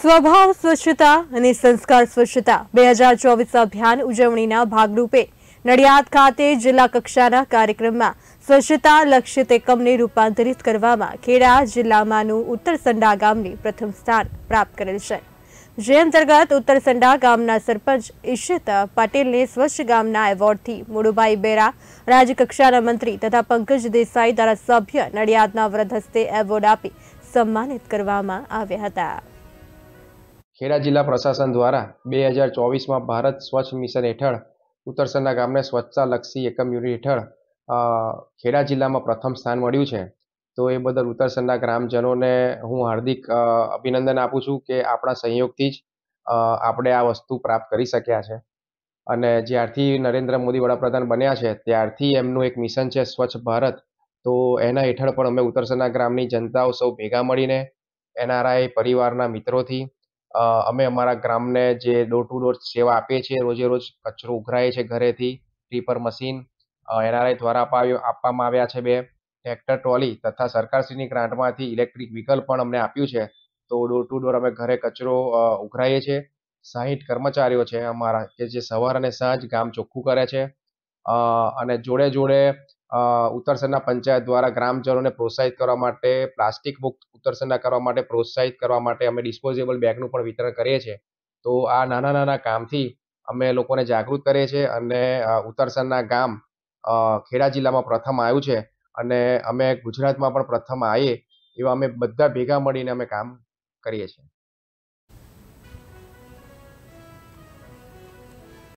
સ્વભાવ સ્વચ્છતા અને સંસ્કાર સ્વચ્છતા બે હજાર ચોવીસ અભિયાન ઉજવણીના ભાગરૂપે નડિયાદ ખાતે જિલ્લા કક્ષાના કાર્યક્રમમાં સ્વચ્છતા લક્ષિત એકમને રૂપાંતરિત કરવામાં ખેડા જિલ્લામાંનું ઉત્તર સંડા ગામને પ્રથમ સ્થાન પ્રાપ્ત કરેલ છે જે અંતર્ગત ઉત્તર સંડા ગામના સરપંચ ઈશિતા પાટીલને સ્વચ્છ ગામના એવોર્ડથી મુળુભાઈ બેરા રાજ્યકક્ષાના મંત્રી તથા પંકજ દેસાઈ ધારાસભ્ય નડિયાદના વ્રત હસ્તે એવોર્ડ આપી સન્માનિત કરવામાં આવ્યા હતા ખેડા જિલ્લા પ્રશાસન દ્વારા બે હજાર ચોવીસમાં ભારત સ્વચ્છ મિશન હેઠળ ઉત્તરસરના ગામને સ્વચ્છતાલક્ષી એકમ યુનિટ હેઠળ ખેડા જિલ્લામાં પ્રથમ સ્થાન મળ્યું છે તો એ બદલ ઉત્તરસરના ગ્રામજનોને હું હાર્દિક અભિનંદન આપું છું કે આપણા સંયોગથી જ આપણે આ વસ્તુ પ્રાપ્ત કરી શક્યા છે અને જ્યારથી નરેન્દ્ર મોદી વડાપ્રધાન બન્યા છે ત્યારથી એમનું એક મિશન છે સ્વચ્છ ભારત તો એના હેઠળ પણ અમે ઉત્તરસરના ગ્રામની જનતાઓ સૌ ભેગા મળીને એનઆરઆઈ પરિવારના મિત્રોથી અમે અમારા ગ્રામને જે ડોર ટુ ડોર સેવા આપીએ છીએ રોજે રોજ કચરો ઉઘરાય છે ઘરેથી ટ્રીપર મશીન એનઆરઆઈ દ્વારા આપવામાં આવ્યા છે બે ટ્રેક્ટર ટ્રોલી તથા સરકારશ્રીની ગ્રાન્ટમાંથી ઇલેક્ટ્રિક વ્હીકલ પણ અમને આપ્યું છે તો ડોર ટુ ડોર અમે ઘરે કચરો ઉઘરાઈએ છીએ સાહીઠ કર્મચારીઓ છે અમારા કે જે સવાર અને સાંજ ગામ ચોખ્ખું કરે છે અને જોડે જોડે ઉત્તરસરના પંચાયત દ્વારા ગ્રામજનોને પ્રોત્સાહિત કરવા માટે પ્લાસ્ટિક મુક્ત ઉત્તરસંડા કરવા માટે પ્રોત્સાહિત કરવા માટે અમે ડિસ્પોઝેબલ બેગનું પણ વિતરણ કરીએ છીએ તો આ નાના નાના કામથી અમે લોકોને જાગૃત કરીએ છીએ અને ઉત્તરસંડના ગામ ખેડા જિલ્લામાં પ્રથમ આવ્યું છે અને અમે ગુજરાતમાં પણ પ્રથમ આવીએ એવા અમે બધા ભેગા મળીને અમે કામ કરીએ છીએ